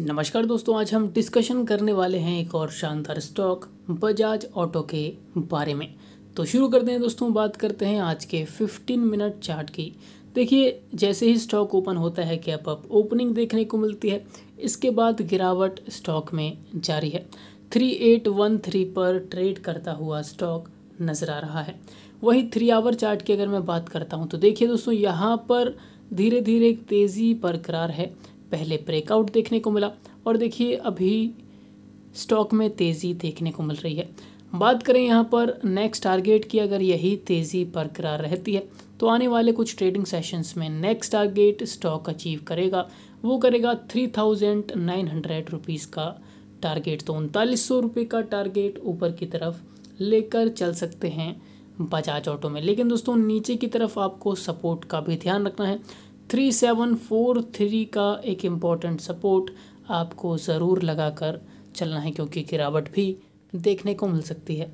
नमस्कार दोस्तों आज हम डिस्कशन करने वाले हैं एक और शानदार स्टॉक बजाज ऑटो के बारे में तो शुरू करते हैं दोस्तों बात करते हैं आज के 15 मिनट चार्ट की देखिए जैसे ही स्टॉक ओपन होता है कैप अप ओपनिंग देखने को मिलती है इसके बाद गिरावट स्टॉक में जारी है 3813 पर ट्रेड करता हुआ स्टॉक नज़र आ रहा है वही थ्री आवर चार्ट की अगर मैं बात करता हूँ तो देखिए दोस्तों यहाँ पर धीरे धीरे एक तेज़ी बरकरार है पहले ब्रेकआउट देखने को मिला और देखिए अभी स्टॉक में तेज़ी देखने को मिल रही है बात करें यहाँ पर नेक्स्ट टारगेट की अगर यही तेज़ी बरकरार रहती है तो आने वाले कुछ ट्रेडिंग सेशंस में नेक्स्ट टारगेट स्टॉक अचीव करेगा वो करेगा three thousand nine hundred rupees का टारगेट तो उनतालीस सौ रुपये का टारगेट ऊपर की तरफ लेकर चल सकते हैं बजाज ऑटो में लेकिन दोस्तों नीचे की तरफ आपको सपोर्ट का भी ध्यान रखना है थ्री सेवन फोर थ्री का एक इम्पॉर्टेंट सपोर्ट आपको ज़रूर लगा कर चलना है क्योंकि गिरावट भी देखने को मिल सकती है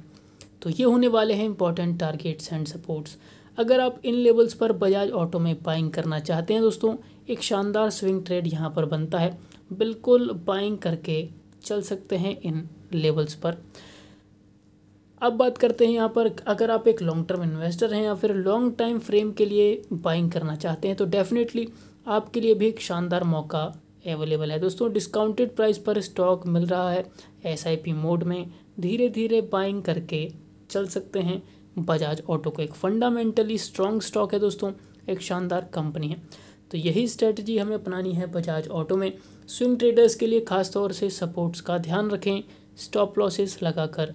तो ये होने वाले हैं इम्पॉर्टेंट टारगेट्स एंड सपोर्ट्स अगर आप इन लेवल्स पर बजाज ऑटो में बाइंग करना चाहते हैं दोस्तों एक शानदार स्विंग ट्रेड यहाँ पर बनता है बिल्कुल बाइंग करके चल सकते हैं इन लेवल्स पर अब बात करते हैं यहाँ पर अगर आप एक लॉन्ग टर्म इन्वेस्टर हैं या फिर लॉन्ग टाइम फ्रेम के लिए बाइंग करना चाहते हैं तो डेफिनेटली आपके लिए भी एक शानदार मौका अवेलेबल है दोस्तों डिस्काउंटेड प्राइस पर स्टॉक मिल रहा है एस मोड में धीरे धीरे बाइंग करके चल सकते हैं बजाज ऑटो को एक फंडामेंटली स्ट्रॉन्ग स्टॉक है दोस्तों एक शानदार कंपनी है तो यही स्ट्रेटजी हमें अपनानी है बजाज ऑटो में स्विंग ट्रेडर्स के लिए खासतौर से सपोर्ट्स का ध्यान रखें स्टॉप लॉसेस लगाकर